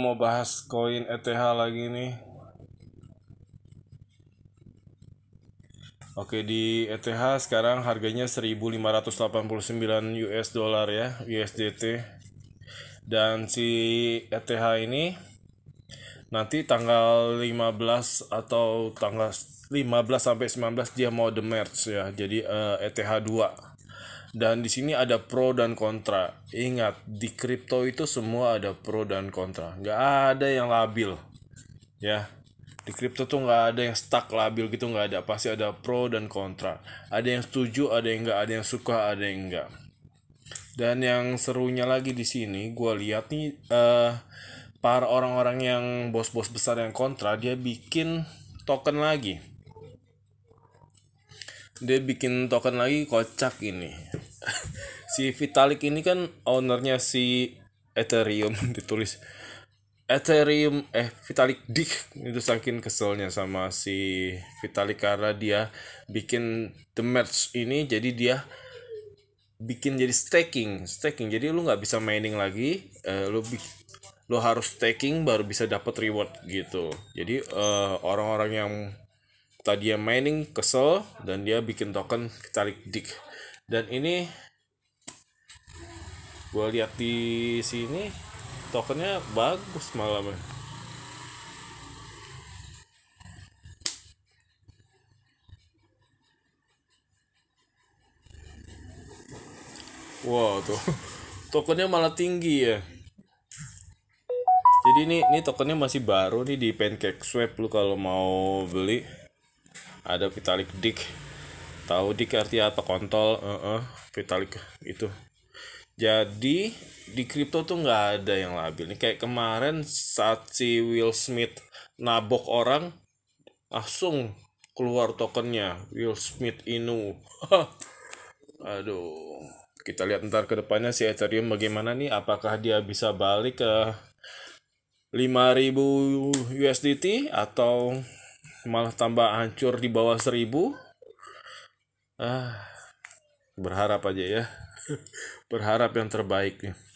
mau bahas koin ETH lagi nih. Oke di ETH sekarang harganya 1589 US dollar ya, USDT. Dan si ETH ini nanti tanggal 15 atau tanggal 15 sampai 19 dia mau merge ya. Jadi uh, eh, ETH 2 dan di sini ada pro dan kontra. Ingat, di kripto itu semua ada pro dan kontra. Nggak ada yang labil. Ya, di kripto tuh nggak ada yang stuck labil gitu nggak ada pasti ada pro dan kontra ada yang setuju ada yang nggak ada yang suka ada yang nggak dan yang serunya lagi di sini gue lihat nih uh, para orang-orang yang bos-bos besar yang kontra dia bikin token lagi dia bikin token lagi kocak ini si Vitalik ini kan ownernya si Ethereum ditulis Ethereum eh Vitalik Dik itu saking keselnya sama si Vitalik karena dia bikin the merge ini jadi dia bikin jadi staking staking jadi lu nggak bisa mining lagi eh, lu lu harus staking baru bisa dapat reward gitu jadi eh, orang-orang yang tadi yang mining kesel dan dia bikin token Vitalik Dik dan ini gue lihat di sini tokennya bagus malamnya Wow tuh tokennya malah tinggi ya. Jadi ini ini tokennya masih baru nih di Pancake Swap lu kalau mau beli. Ada Vitalik Dik. Tahu Dik arti apa kontol? Uh -uh, Vitalik itu jadi di kripto tuh nggak ada yang labil. Nih kayak kemarin saat si Will Smith nabok orang langsung keluar tokennya Will Smith Inu. Aduh, kita lihat ntar ke depannya si Ethereum bagaimana nih apakah dia bisa balik ke 5000 USDT atau malah tambah hancur di bawah 1000? Ah, berharap aja ya berharap yang terbaik nih ya.